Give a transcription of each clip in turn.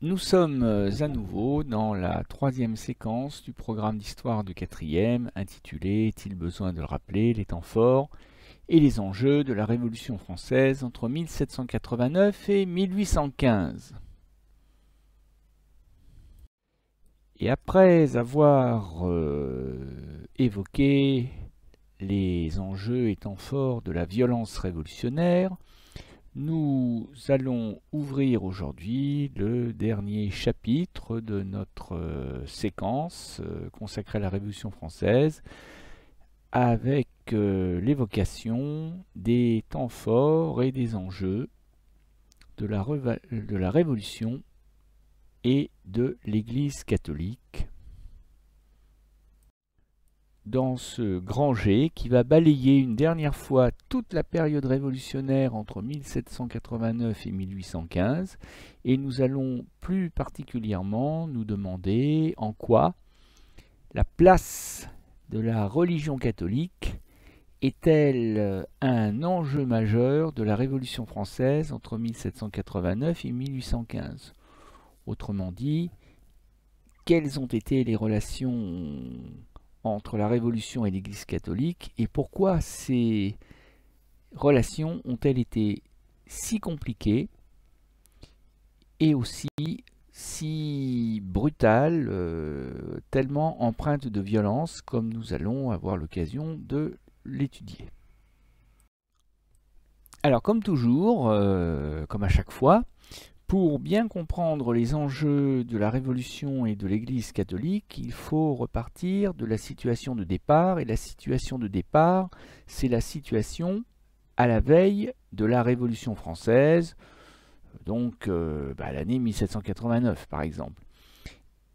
Nous sommes euh, à nouveau dans la troisième séquence du programme d'histoire du quatrième, intitulé Est-il besoin de le rappeler Les temps forts et les enjeux de la Révolution française entre 1789 et 1815. Et après avoir euh, évoqué les enjeux et temps forts de la violence révolutionnaire, nous allons ouvrir aujourd'hui le dernier chapitre de notre euh, séquence euh, consacrée à la Révolution française avec euh, l'évocation des temps forts et des enjeux de la, de la Révolution et de l'Église catholique dans ce grand G qui va balayer une dernière fois toute la période révolutionnaire entre 1789 et 1815 et nous allons plus particulièrement nous demander en quoi la place de la religion catholique est-elle un enjeu majeur de la Révolution française entre 1789 et 1815 Autrement dit, quelles ont été les relations entre la Révolution et l'Église catholique et pourquoi ces relations ont-elles été si compliquées et aussi si brutales, euh, tellement empreintes de violence comme nous allons avoir l'occasion de l'étudier. Alors comme toujours, euh, comme à chaque fois, pour bien comprendre les enjeux de la Révolution et de l'Église catholique, il faut repartir de la situation de départ, et la situation de départ, c'est la situation à la veille de la Révolution française, donc euh, bah, l'année 1789 par exemple.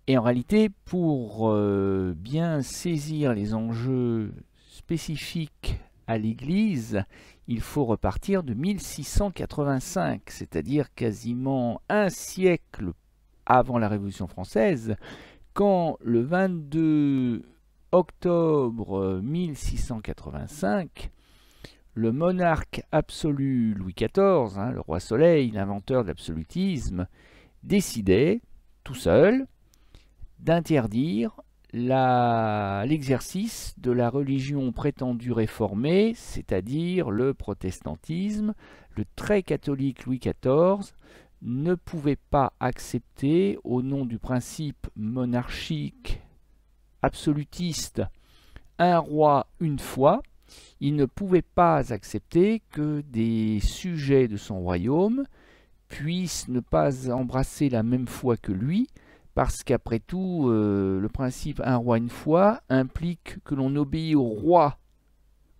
Et en réalité, pour euh, bien saisir les enjeux spécifiques à l'Église, il faut repartir de 1685, c'est-à-dire quasiment un siècle avant la Révolution française, quand le 22 octobre 1685, le monarque absolu Louis XIV, hein, le roi Soleil, l'inventeur de l'absolutisme, décidait, tout seul, d'interdire l'exercice de la religion prétendue réformée, c'est-à-dire le protestantisme, le très catholique Louis XIV ne pouvait pas accepter, au nom du principe monarchique absolutiste, un roi une fois, il ne pouvait pas accepter que des sujets de son royaume puissent ne pas embrasser la même foi que lui, parce qu'après tout, euh, le principe un roi une foi » implique que l'on obéit au roi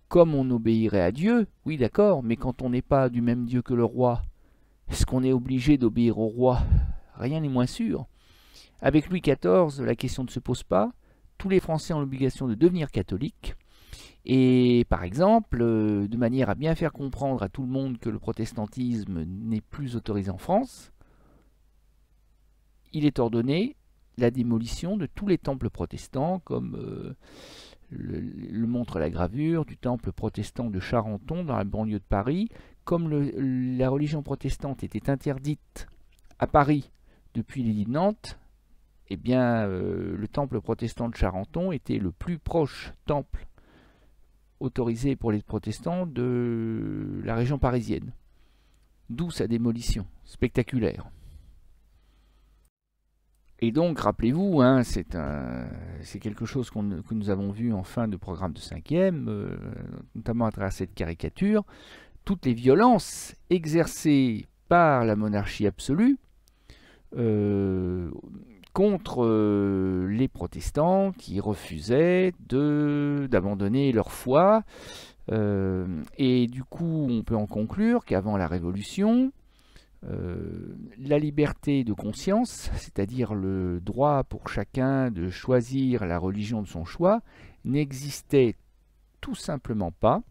comme on obéirait à Dieu. Oui, d'accord, mais quand on n'est pas du même Dieu que le roi, est-ce qu'on est obligé d'obéir au roi Rien n'est moins sûr. Avec Louis XIV, la question ne se pose pas. Tous les Français ont l'obligation de devenir catholiques. Et par exemple, euh, de manière à bien faire comprendre à tout le monde que le protestantisme n'est plus autorisé en France, il est ordonné la démolition de tous les temples protestants, comme euh, le, montre la gravure du temple protestant de Charenton dans la banlieue de Paris. Comme la religion protestante était interdite à Paris depuis l'île de Nantes, eh bien, euh, le temple protestant de Charenton était le plus proche temple autorisé pour les protestants de la région parisienne. D'où sa démolition spectaculaire. Et donc, rappelez-vous, hein, c'est quelque chose que nous avons vu en fin de programme de cinquième, e notamment à travers cette caricature. Toutes les violences exercées par la monarchie absolue euh, contre euh, les protestants qui refusaient d'abandonner leur foi. et du coup, on peut en conclure qu'avant la Révolution, euh, la liberté de conscience, c'est-à-dire le droit pour chacun de choisir la religion de son choix, n'existait tout simplement pas.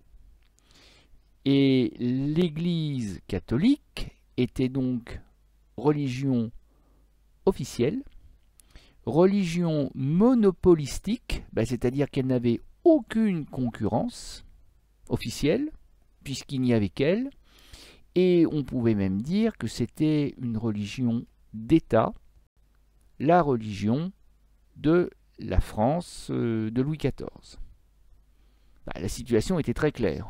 Et l'Église catholique était donc religion officielle, religion monopolistique, bah, c'est-à-dire qu'elle n'avait aucune concurrence officielle, puisqu'il n'y avait qu'elle, et on pouvait même dire que c'était une religion d'État, la religion de la France euh, de Louis XIV. Bah, la situation était très claire.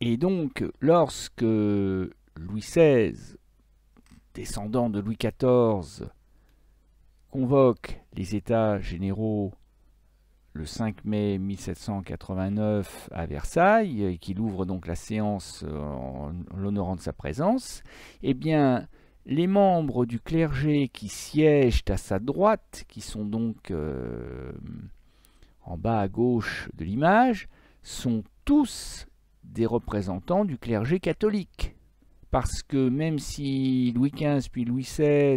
Et donc, lorsque Louis XVI, descendant de Louis XIV, convoque les États généraux le 5 mai 1789 à Versailles, et qu'il ouvre donc la séance euh, en l'honorant de sa présence, eh bien, les membres du clergé qui siègent à sa droite, qui sont donc euh, en bas à gauche de l'image, sont tous des représentants du clergé catholique. Parce que même si Louis XV puis Louis XVI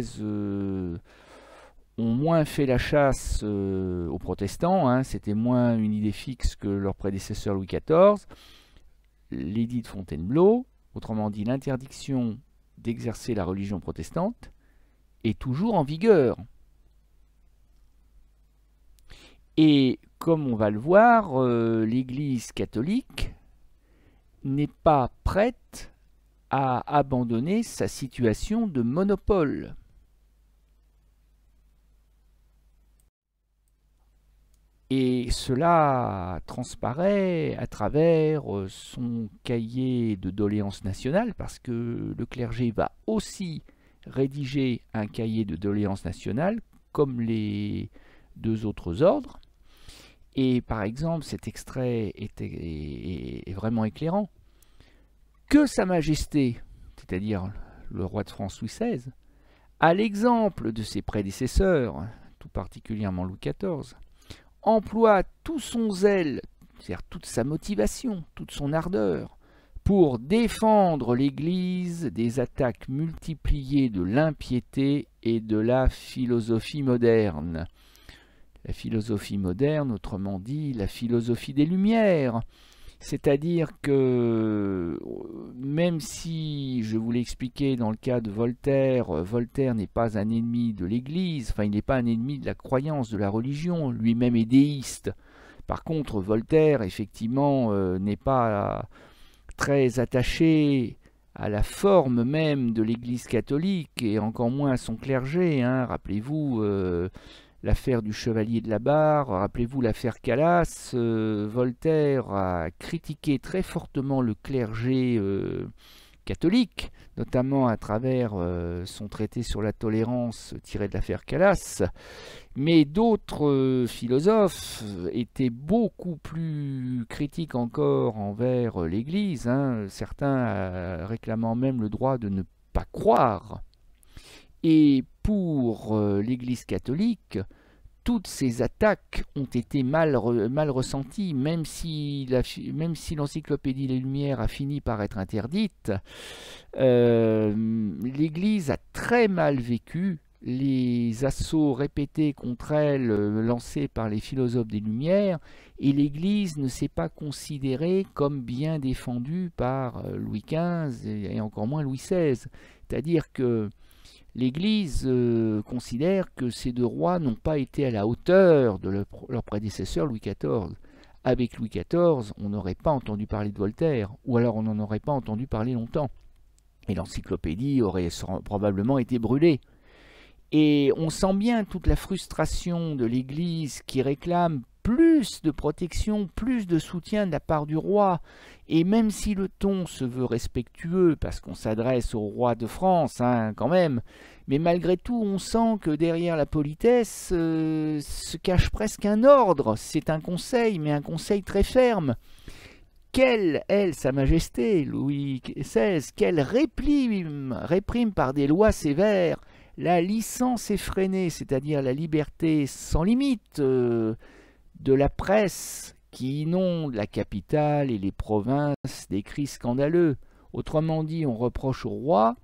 ont moins fait la chasse euh, aux protestants, hein. c'était moins une idée fixe que leur prédécesseur Louis XIV. L'édit de Fontainebleau, autrement dit l'interdiction d'exercer la religion protestante, est toujours en vigueur. Et comme on va le voir, euh, l'Église catholique n'est pas prête à abandonner sa situation de monopole. Et cela transparaît à travers euh, son cahier de doléances nationales, parce que le clergé va aussi rédiger un cahier de doléances nationales, comme les deux autres ordres. Et par exemple, cet extrait est, vraiment éclairant. Que Sa Majesté, c'est-à-dire le roi de France Louis XVI, à l'exemple de ses prédécesseurs, tout particulièrement Louis XIV, emploie tout son zèle, c'est-à-dire toute sa motivation, toute son ardeur, pour défendre l'Église des attaques multipliées de l'impiété et de la philosophie moderne. La philosophie moderne, autrement dit la philosophie des Lumières, c'est-à-dire que euh, même si, je vous l'ai dans le cas de Voltaire, euh, Voltaire n'est pas un ennemi de l'Église, enfin il n'est pas un ennemi de la croyance, de la religion, lui-même est déiste. Par contre, Voltaire, effectivement, euh, n'est pas très attaché à la forme même de l'Église catholique et encore moins à son clergé. Hein, rappelez-vous, l'affaire du Chevalier de la Barre, rappelez-vous l'affaire Calas, euh, Voltaire a critiqué très fortement le clergé euh, catholique, notamment à travers euh, son traité sur la tolérance tiré de l'affaire Calas, mais d'autres philosophes étaient beaucoup plus critiques encore envers l'Église, hein, certains réclamant même le droit de ne pas croire. Et pour euh, l'Église catholique, toutes ces attaques ont été mal, mal ressenties, même si, si l'encyclopédie des Lumières a fini par être interdite, euh, l'Église a très mal vécu les assauts répétés contre elle euh, lancés par les philosophes des Lumières, et l'Église ne s'est pas considérée comme bien défendue par Louis XV et encore moins Louis XVI. C'est-à-dire que l'Église euh, considère que ces deux rois n'ont pas été à la hauteur de leur, leur prédécesseur Louis XIV. Avec Louis XIV, on n'aurait pas entendu parler de Voltaire, ou alors on n'en aurait pas entendu parler longtemps. Et l'encyclopédie aurait probablement été brûlée. Et on sent bien toute la frustration de l'Église qui réclame plus de protection, plus de soutien de la part du roi. Et même si le ton se veut respectueux, parce qu'on s'adresse au roi de France, hein, quand même, mais malgré tout, on sent que derrière la politesse euh, se cache presque un ordre. C'est un conseil, mais un conseil très ferme. Quelle, elle, Sa Majesté, Louis XVI, qu'elle réprime, réprime par des lois sévères la licence effrénée, c'est-à-dire la liberté sans limite. Euh, de la presse qui inonde la capitale et les provinces des d'écrits scandaleux. Autrement dit, on reproche au roi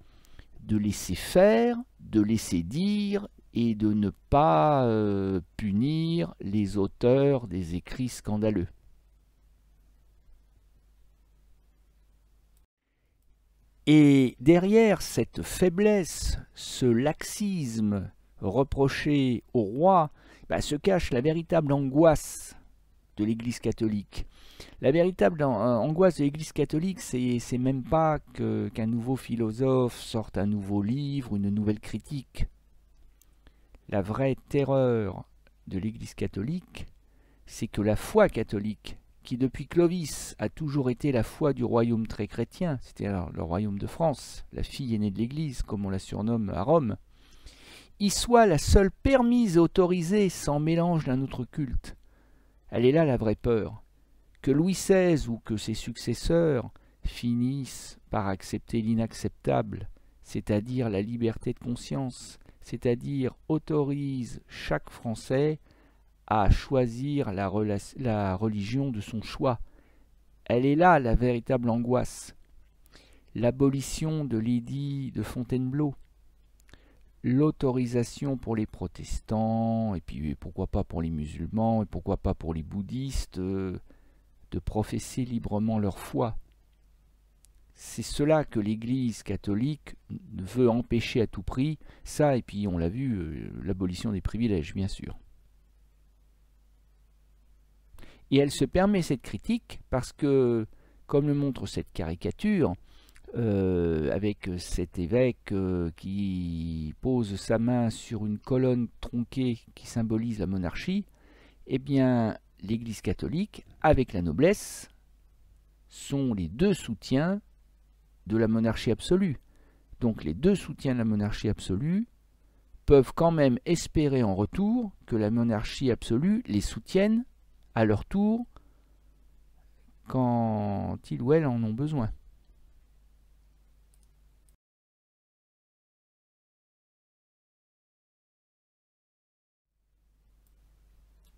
de laisser faire, de laisser dire et de ne pas euh, punir les auteurs des écrits scandaleux. Et derrière cette faiblesse, ce laxisme reproché au roi, bah, se cache la véritable angoisse de l'Église catholique. La véritable euh, angoisse de l'Église catholique, c'est même pas qu'un nouveau philosophe sorte un nouveau livre, une nouvelle critique. La vraie terreur de l'Église catholique, c'est que la foi catholique, qui depuis Clovis a toujours été la foi du royaume très chrétien, c'était alors le royaume de France, la fille aînée de l'Église, comme on la surnomme à Rome, y soit la seule permise autorisée sans mélange d'un autre culte. Elle est là la vraie peur, que Louis XVI ou que ses successeurs finissent par accepter l'inacceptable, c'est-à-dire la liberté de conscience, c'est-à-dire autorise chaque Français à choisir la, la, religion de son choix. Elle est là la véritable angoisse. L'abolition de l'édit de Fontainebleau, l'autorisation pour les protestants, et puis pourquoi pas pour les musulmans, et pourquoi pas pour les bouddhistes, euh, de professer librement leur foi. C'est cela que l'Église catholique veut empêcher à tout prix, ça et puis on l'a vu, euh, l'abolition des privilèges bien sûr. Et elle se permet cette critique parce que, comme le montre cette caricature, euh, avec euh, cet évêque euh, qui pose sa main sur une colonne tronquée qui symbolise la monarchie, eh bien l'Église catholique, avec la noblesse, sont les deux soutiens de la monarchie absolue. Donc les deux soutiens de la monarchie absolue peuvent quand même espérer en retour que la monarchie absolue les soutienne à leur tour quand ils ou elles en ont besoin.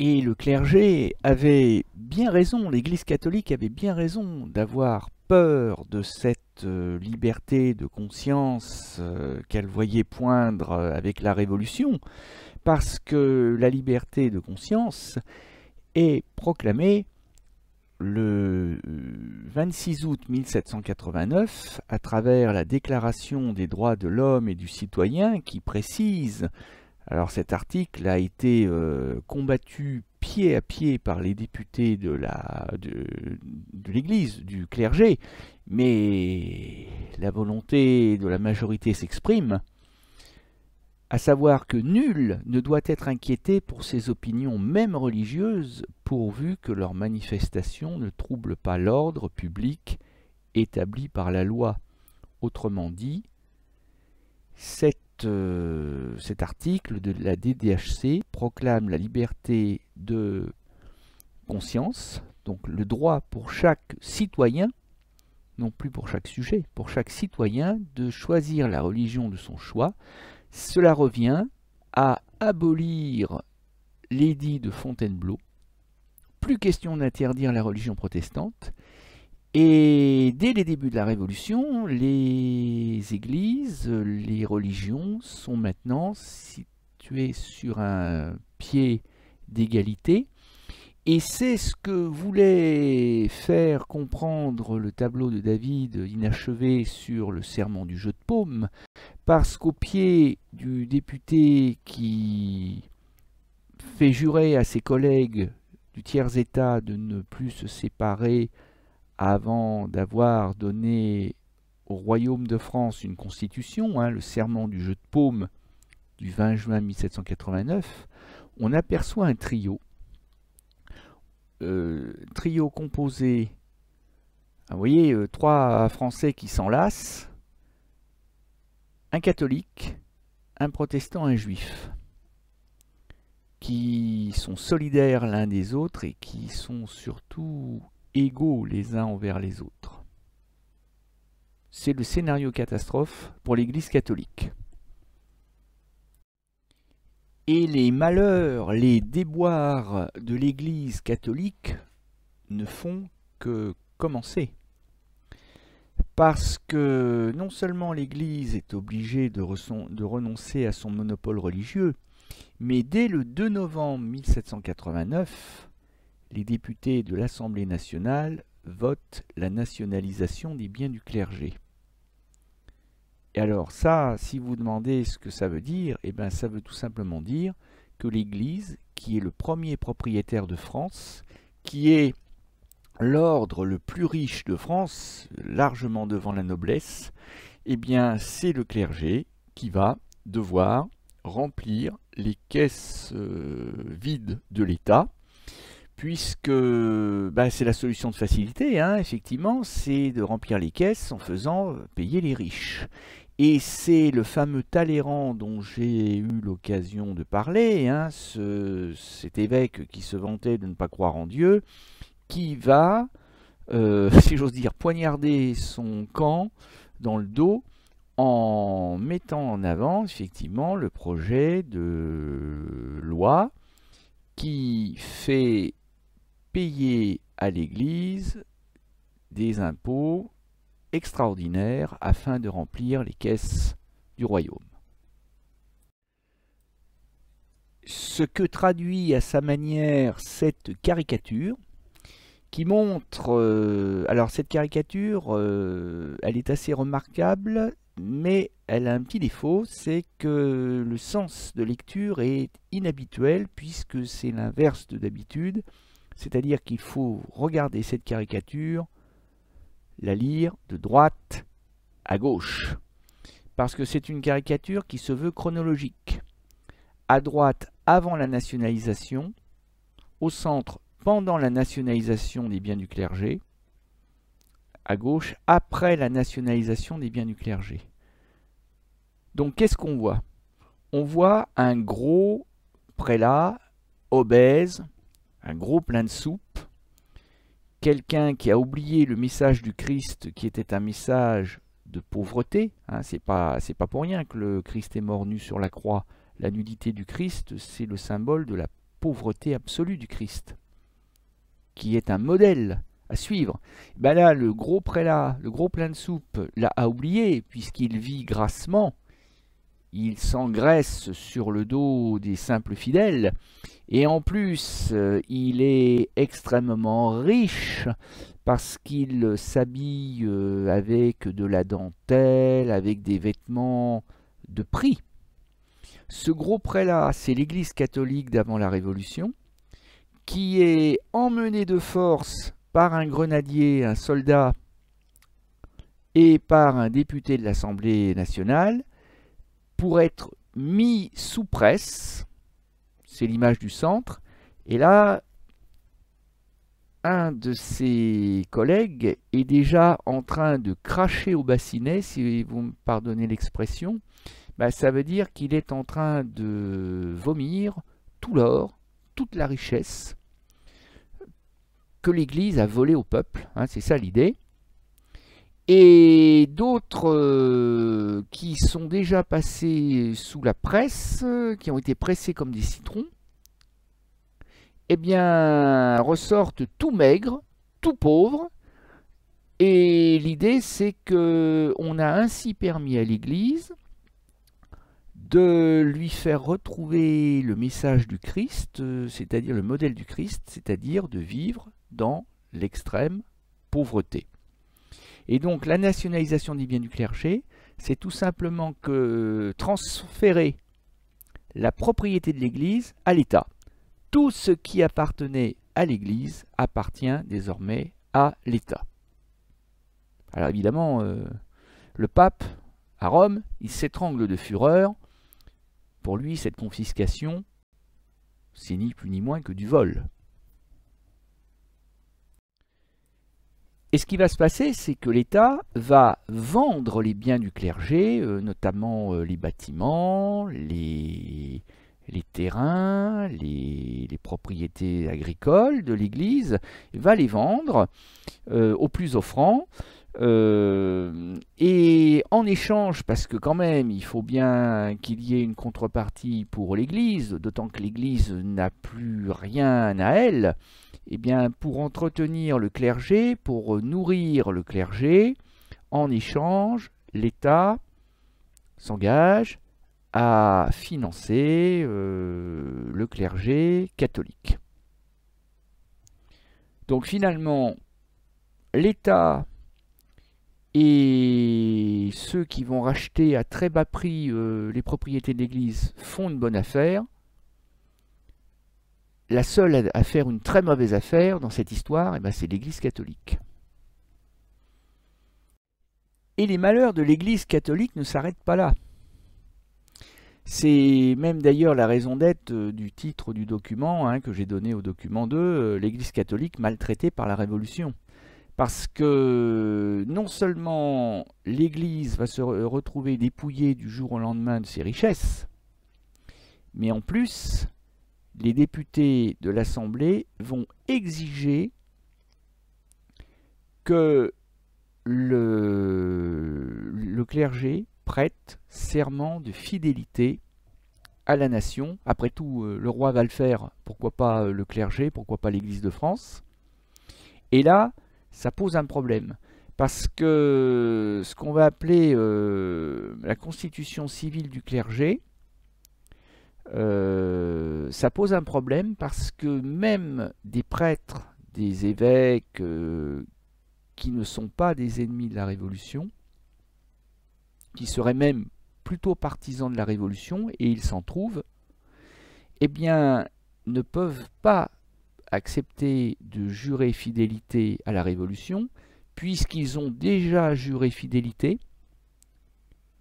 Et le clergé avait bien raison, l'Église catholique avait bien raison d'avoir peur de cette euh, liberté de conscience euh, qu'elle voyait poindre euh, avec la Révolution, parce que la liberté de conscience est proclamée le 26 août 1789 à travers la Déclaration des droits de l'homme et du citoyen qui précise alors cet article a été euh, combattu pied à pied par les députés de l'Église, du clergé, mais la volonté de la majorité s'exprime, à savoir que nul ne doit être inquiété pour ses opinions, même religieuses, pourvu que leur manifestation ne trouble pas l'ordre public établi par la loi. Autrement dit, cette euh, cet article de la DDHC proclame la liberté de conscience, donc le droit pour chaque citoyen, non plus pour chaque sujet, pour chaque citoyen de choisir la religion de son choix. Cela revient à abolir l'édit de Fontainebleau. Plus question d'interdire la religion protestante, et dès les débuts de la Révolution, les églises, les religions sont maintenant situées sur un pied d'égalité. Et c'est ce que voulait faire comprendre le tableau de David inachevé sur le serment du jeu de paume, parce qu'au pied du député qui fait jurer à ses collègues du tiers-État de ne plus se séparer avant d'avoir donné au royaume de France une constitution, hein, le serment du jeu de paume du 20 juin 1789, on aperçoit un trio. Euh, trio composé, ah, vous voyez, euh, trois Français qui s'enlacent, un catholique, un protestant, un juif, qui sont solidaires l'un des autres et qui sont surtout égaux les uns envers les autres. C'est le scénario catastrophe pour l'Église catholique. Et les malheurs, les déboires de l'Église catholique ne font que commencer. Parce que non seulement l'Église est obligée de, de, renoncer à son monopole religieux, mais dès le 2 novembre 1789, les députés de l'Assemblée nationale votent la nationalisation des biens du clergé. Et alors ça, si vous demandez ce que ça veut dire, eh bien ça veut tout simplement dire que l'Église, qui est le premier propriétaire de France, qui est l'ordre le plus riche de France, largement devant la noblesse, eh bien c'est le clergé qui va devoir remplir les caisses euh, vides de l'État puisque bah, c'est la solution de facilité, hein, effectivement, c'est de remplir les caisses en faisant euh, payer les riches. Et c'est le fameux Talleyrand dont j'ai eu l'occasion de parler, hein, cet évêque qui se vantait de ne pas croire en Dieu, qui va, euh, si j'ose dire, poignarder son camp dans le dos en mettant en avant effectivement le projet de loi qui fait payer à l'Église des impôts extraordinaires afin de remplir les caisses du royaume. Ce que traduit à sa manière cette caricature, qui montre... Euh, alors cette caricature, euh, elle est assez remarquable, mais elle a un petit défaut, c'est que le sens de lecture est inhabituel, puisque c'est l'inverse de d'habitude, c'est-à-dire qu'il faut regarder cette caricature, la lire de droite à gauche. Parce que c'est une caricature qui se veut chronologique. À droite, avant la nationalisation. Au centre, pendant la nationalisation des biens du clergé. À gauche, après la nationalisation des biens du clergé. Donc qu'est-ce qu'on voit On voit un gros prélat obèse un gros plein de soupe, quelqu'un qui a oublié le message du Christ qui était un message de pauvreté, hein, c'est pas, pas pour rien que le Christ est mort nu sur la croix, la nudité du Christ c'est le symbole de la pauvreté absolue du Christ, qui est un modèle à suivre. Ben là, le gros prélat, le gros plein de soupe, l'a oublié, puisqu'il vit grassement, il s'engraisse sur le dos des simples fidèles, et en plus euh, il est extrêmement riche parce qu'il s'habille euh, avec de la dentelle, avec des vêtements de prix. Ce gros prêt-là, c'est l'Église catholique d'avant la Révolution, qui est emmené de force par un grenadier, un soldat, et par un député de l'Assemblée nationale, pour être mis sous presse, c'est l'image du centre, et là, un de ses collègues est déjà en train de cracher au bassinet, si vous me pardonnez l'expression, bah, ça veut dire qu'il est en train de vomir tout l'or, toute la richesse que l'Église a volée au peuple, hein, c'est ça l'idée et d'autres euh, qui sont déjà passés sous la presse, euh, qui ont été pressés comme des citrons, eh bien, ressortent tout maigres, tout pauvres, et l'idée c'est que on a ainsi permis à l'Église de lui faire retrouver le message du Christ, euh, c'est-à-dire le modèle du Christ, c'est-à-dire de vivre dans l'extrême pauvreté. Et donc la nationalisation des biens du clergé, c'est tout simplement que transférer la propriété de l'Église à l'État. Tout ce qui appartenait à l'Église appartient désormais à l'État. Alors évidemment, euh, le pape à Rome, il s'étrangle de fureur. Pour lui, cette confiscation, c'est ni plus ni moins que du vol. Et ce qui va se passer, c'est que l'État va vendre les biens du clergé, euh, notamment euh, les bâtiments, les, terrains, les, propriétés agricoles de l'Église, va les vendre euh, au plus offrant. Euh, et en échange, parce que quand même, il faut bien qu'il y ait une contrepartie pour l'Église, d'autant que l'Église n'a plus rien à elle, Et eh bien, pour entretenir le clergé, pour nourrir le clergé, en échange, l'État s'engage à financer euh, le clergé catholique. Donc finalement, l'État et ceux qui vont racheter à très bas prix euh, les propriétés de l'Église font une bonne affaire. La seule à faire une très mauvaise affaire dans cette histoire, eh ben, c'est l'église catholique. Et les malheurs de l'église catholique ne s'arrêtent pas là. C'est même d'ailleurs la raison d'être euh, du titre du document hein, que j'ai donné au document 2, euh, l'Église catholique maltraitée par la Révolution. Parce que non seulement l'Église va se retrouver dépouillée du jour au lendemain de ses richesses, mais en plus, les députés de l'Assemblée vont exiger que le, clergé prête serment de fidélité à la nation. Après tout, euh, le roi va le faire, pourquoi pas euh, le clergé, pourquoi pas l'Église de France. Et là, ça pose un problème. Parce que ce qu'on va appeler euh, la constitution civile du clergé, euh, ça pose un problème parce que même des prêtres, des évêques euh, qui ne sont pas des ennemis de la Révolution, qui seraient même plutôt partisans de la Révolution, et ils s'en trouvent, eh bien, ne peuvent pas accepter de jurer fidélité à la Révolution, puisqu'ils ont déjà juré fidélité,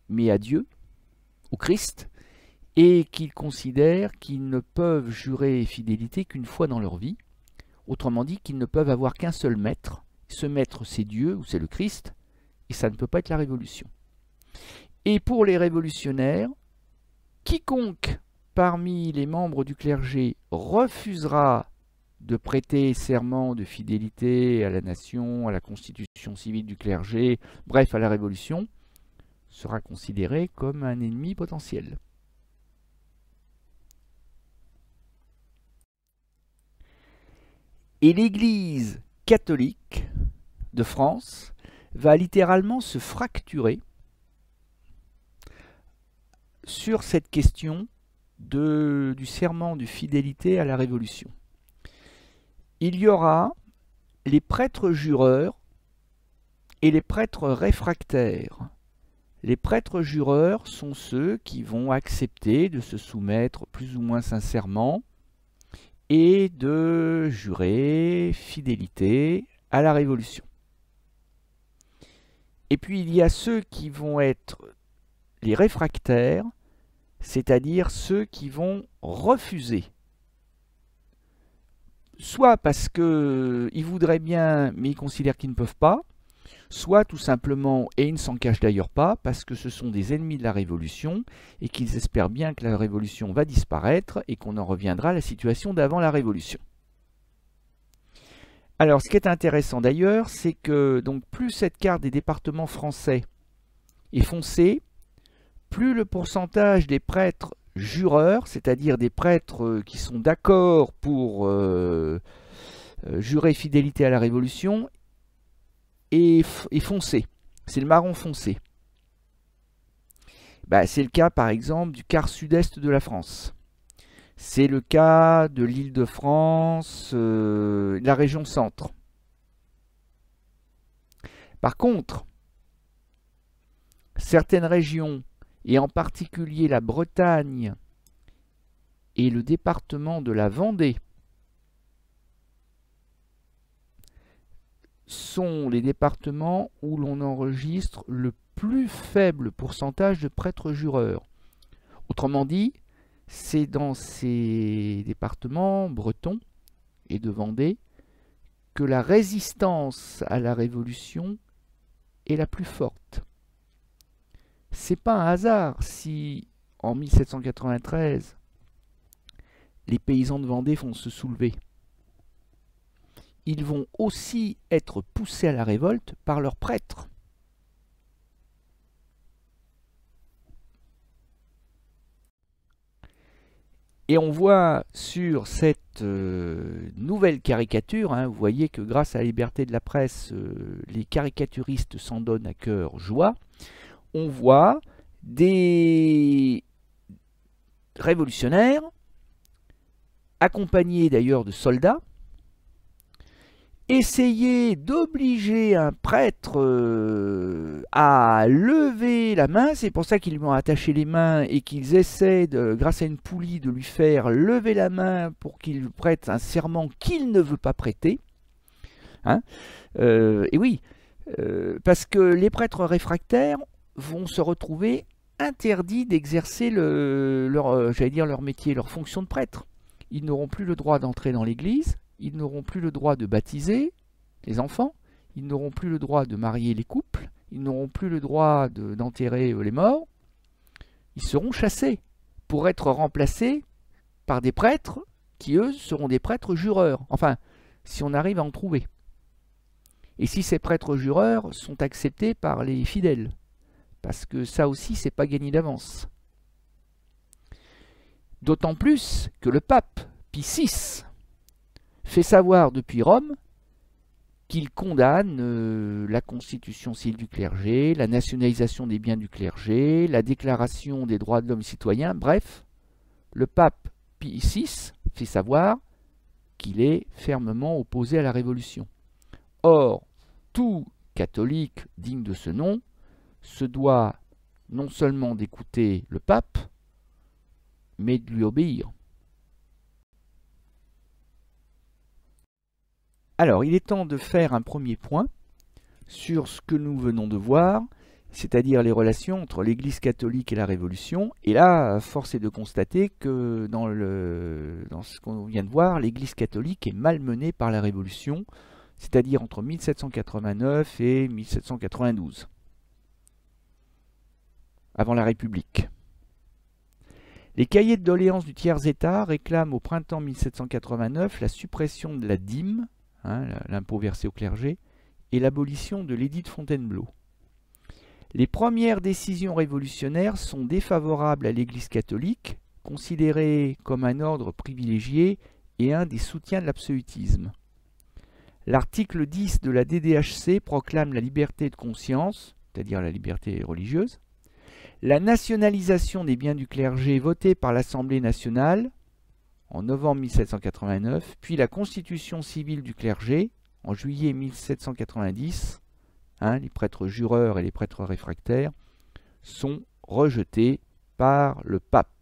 mais à Dieu, au Christ, et qu'ils considèrent qu'ils ne peuvent jurer fidélité qu'une fois dans leur vie, autrement dit qu'ils ne peuvent avoir qu'un seul maître, ce maître c'est Dieu ou c'est le Christ, et ça ne peut pas être la Révolution. Et pour les révolutionnaires, quiconque parmi les membres du clergé refusera de prêter serment de fidélité à la nation, à la constitution civile du clergé, bref à la Révolution, sera considéré comme un ennemi potentiel. Et l'Église catholique de France va littéralement se fracturer sur cette question de, du serment de fidélité à la Révolution il y aura les prêtres jureurs et les prêtres réfractaires. Les prêtres jureurs sont ceux qui vont accepter de se soumettre plus ou moins sincèrement et de jurer fidélité à la Révolution. Et puis il y a ceux qui vont être les réfractaires, c'est-à-dire ceux qui vont refuser soit parce qu'ils voudraient bien, mais ils considèrent qu'ils ne peuvent pas, soit tout simplement, et ils ne s'en cachent d'ailleurs pas, parce que ce sont des ennemis de la Révolution, et qu'ils espèrent bien que la Révolution va disparaître, et qu'on en reviendra à la situation d'avant la Révolution. Alors, ce qui est intéressant d'ailleurs, c'est que donc, plus cette carte des départements français est foncée, plus le pourcentage des prêtres jureurs, c'est-à-dire des prêtres euh, qui sont d'accord pour euh, euh, jurer fidélité à la Révolution, et, foncé. C'est le marron foncé. Bah, c'est le cas par exemple du quart sud-est de la France. C'est le cas de l'île de France, la région centre. Par contre, certaines régions et en particulier la Bretagne et le département de la Vendée sont les départements où l'on enregistre le plus faible pourcentage de prêtres jureurs. Autrement dit, c'est dans ces départements bretons et de Vendée que la résistance à la Révolution est la plus forte. C'est pas un hasard si en 1793 les paysans de Vendée font se soulever. Ils vont aussi être poussés à la révolte par leurs prêtres. Et on voit sur cette euh, nouvelle caricature, hein, vous voyez que grâce à la liberté de la presse, euh, les caricaturistes s'en donnent à cœur joie on voit des révolutionnaires, accompagnés d'ailleurs de soldats, essayer d'obliger un prêtre euh, à lever la main, c'est pour ça qu'ils lui ont attaché les mains et qu'ils essaient, de, grâce à une poulie, de lui faire lever la main pour qu'il prête un serment qu'il ne veut pas prêter. Hein. Euh, et oui, euh, parce que les prêtres réfractaires vont se retrouver interdits d'exercer leur, euh, dire leur métier, leur fonction de prêtre. Ils n'auront plus le droit d'entrer dans l'église, ils n'auront plus le droit de baptiser les enfants, ils n'auront plus le droit de marier les couples, ils n'auront plus le droit d'enterrer euh, les morts. Ils seront chassés pour être remplacés par des prêtres qui, eux, seront des prêtres jureurs. Enfin, si on arrive à en trouver. Et si ces prêtres jureurs sont acceptés par les fidèles, parce que ça aussi, c'est pas gagné d'avance. D'autant plus que le pape Pie VI fait savoir depuis Rome qu'il condamne euh, la constitution civile du clergé, la nationalisation des biens du clergé, la déclaration des droits de l'homme citoyen, bref, le pape Pie VI fait savoir qu'il est fermement opposé à la Révolution. Or, tout catholique digne de ce nom se doit non seulement d'écouter le pape, mais de lui obéir. Alors, il est temps de faire un premier point sur ce que nous venons de voir, c'est-à-dire les relations entre l'Église catholique et la Révolution. Et là, force est de constater que dans, ce qu'on vient de voir, l'Église catholique est malmenée par la Révolution, c'est-à-dire entre 1789 et 1792 avant la République. Les cahiers de doléances du tiers-État réclament au printemps 1789 la suppression de la dîme, hein, l'impôt versé au clergé, et l'abolition de l'édit de Fontainebleau. Les premières décisions révolutionnaires sont défavorables à l'Église catholique, considérée comme un ordre privilégié et un des soutiens de l'absolutisme. L'article 10 de la DDHC proclame la liberté de conscience, c'est-à-dire la liberté religieuse, la nationalisation des biens du clergé votée par l'Assemblée nationale en novembre 1789, puis la constitution civile du clergé en juillet 1790, hein, les prêtres jureurs et les prêtres réfractaires, sont rejetés par le pape.